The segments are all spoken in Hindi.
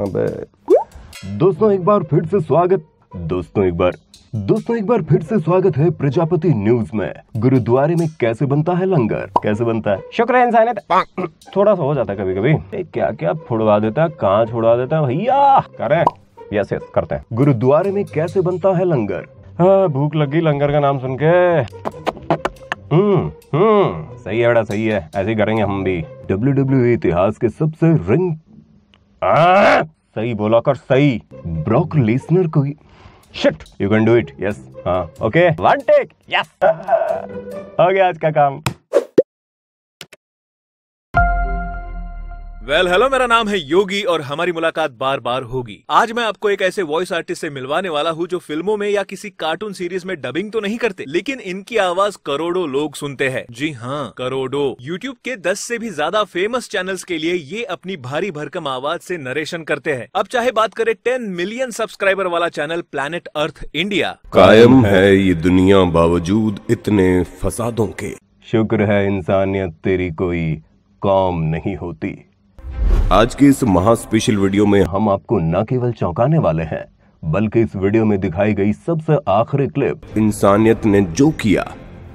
अबे हाँ दोस्तों एक बार फिर से स्वागत दोस्तों एक बार दोस्तों एक बार फिर से स्वागत है प्रजापति न्यूज में गुरुद्वारे में कैसे बनता है लंगर कैसे बनता है शुक्र इंसान थोड़ा सा हो जाता है कभी कभी क्या क्या फुड़वा देता है कहाँ छुड़वा देता है भैया करे यस यस करते हैं गुरुद्वारे में कैसे बनता है लंगर हाँ भूख लगी लंगर का नाम सुन के हम्म हम्म सही है बड़ा सही है ऐसे ही करेंगे हम भी डब्ल्यू e इतिहास के सबसे रिंग सही बोला कर सही ब्रॉक लेसनर को shit you can do it yes हाँ ओके वन टेक यस हो गया आज का काम वेल well, हेलो मेरा नाम है योगी और हमारी मुलाकात बार बार होगी आज मैं आपको एक ऐसे वॉइस आर्टिस्ट से मिलवाने वाला हूँ जो फिल्मों में या किसी कार्टून सीरीज में डबिंग तो नहीं करते लेकिन इनकी आवाज करोड़ों लोग सुनते हैं जी हाँ करोड़ों यूट्यूब के 10 से भी ज्यादा फेमस चैनल्स के लिए ये अपनी भारी भरकम आवाज से नरेशन करते हैं अब चाहे बात करे टेन मिलियन सब्सक्राइबर वाला चैनल प्लेनेट अर्थ इंडिया कायम है ये दुनिया बावजूद इतने फसादों के शुक्र है इंसानियत तेरी कोई काम नहीं होती आज की इस महा स्पेशल वीडियो में हम आपको न केवल चौंकाने वाले हैं बल्कि इस वीडियो में दिखाई गई सबसे आखिरी क्लिप इंसानियत ने जो किया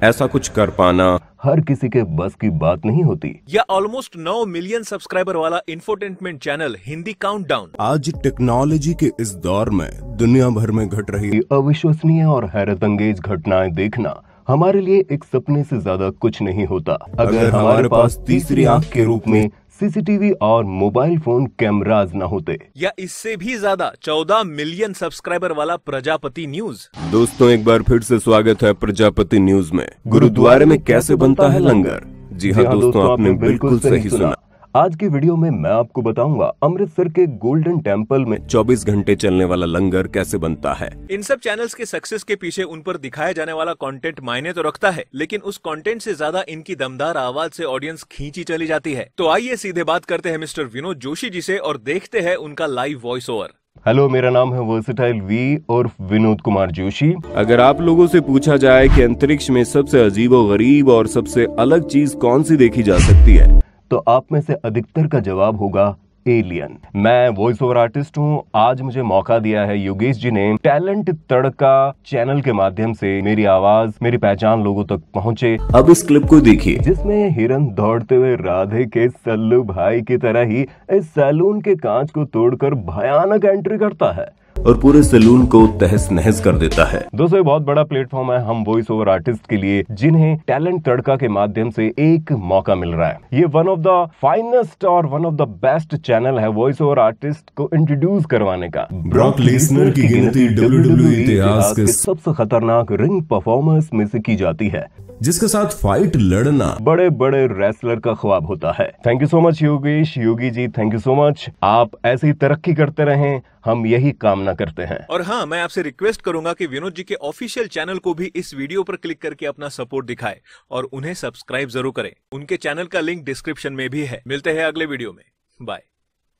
ऐसा कुछ कर पाना हर किसी के बस की बात नहीं होती या ऑलमोस्ट 9 मिलियन सब्सक्राइबर वाला इंफोटेनमेंट चैनल हिंदी काउंटडाउन आज टेक्नोलॉजी के इस दौर में दुनिया भर में घट रही अविश्वसनीय और हैरत अंगेज घटनाएं देखना हमारे लिए एक सपने से ज्यादा कुछ नहीं होता अगर, अगर हमारे, हमारे पास तीसरी आंख के रूप में सीसीटीवी और मोबाइल फोन कैमराज न होते या इससे भी ज्यादा चौदह मिलियन सब्सक्राइबर वाला प्रजापति न्यूज दोस्तों एक बार फिर से स्वागत है प्रजापति न्यूज में गुरुद्वारे में कैसे बनता है लंगर जी हाँ, हाँ दोस्तों आपने बिल्कुल सही सुना आज की वीडियो में मैं आपको बताऊंगा अमृतसर के गोल्डन टेम्पल में 24 घंटे चलने वाला लंगर कैसे बनता है इन सब चैनल्स के सक्सेस के पीछे उन पर दिखाया जाने वाला कंटेंट मायने तो रखता है लेकिन उस कंटेंट से ज्यादा इनकी दमदार आवाज से ऑडियंस खींची चली जाती है तो आइए सीधे बात करते हैं मिस्टर विनोद जोशी जी से और देखते हैं उनका लाइव वॉइस ओवर हेलो मेरा नाम है वर्सिटाइल वी और विनोद कुमार जोशी अगर आप लोगों से पूछा जाए कि अंतरिक्ष में सबसे अजीब और गरीब और सबसे अलग चीज कौन सी देखी जा सकती है तो आप में से अधिकतर का जवाब होगा एलियन मैं वॉइस ओवर आर्टिस्ट हूँ आज मुझे मौका दिया है योगेश जी ने टैलेंट तड़का चैनल के माध्यम से मेरी आवाज मेरी पहचान लोगों तक पहुँचे अब इस क्लिप को देखिए जिसमें हिरन दौड़ते हुए राधे के सल्लू भाई की तरह ही इस सैलून के कांच को तोड़कर भयानक एंट्री करता है और पूरे सैलून को तहस नहस कर देता है दोस्तों बहुत बड़ा प्लेटफॉर्म है हम वॉइस ओवर आर्टिस्ट के लिए जिन्हें टैलेंट तड़का के माध्यम से एक मौका मिल रहा है ये वन ऑफ द फाइनेस्ट और one of the best channel है वॉइस ओवर आर्टिस्ट को इंट्रोड्यूस करवाने का ब्रॉक लेसनर की गिनती डब्ल्यू इतिहास के सबसे खतरनाक रिंग परफॉर्मर्स में से की जाती है जिसके साथ फाइट लड़ना बड़े बड़े रेसलर का ख्वाब होता है thank you so much Yogesh Yogi ji thank you so much आप ऐसे ही तरक्की करते रहे हम यही कामना करते हैं और हाँ मैं आपसे रिक्वेस्ट करूंगा कि विनोद जी के ऑफिशियल चैनल को भी इस वीडियो पर क्लिक करके अपना सपोर्ट दिखाए और उन्हें सब्सक्राइब जरूर करें उनके चैनल का लिंक डिस्क्रिप्शन में भी है मिलते हैं अगले वीडियो में बाय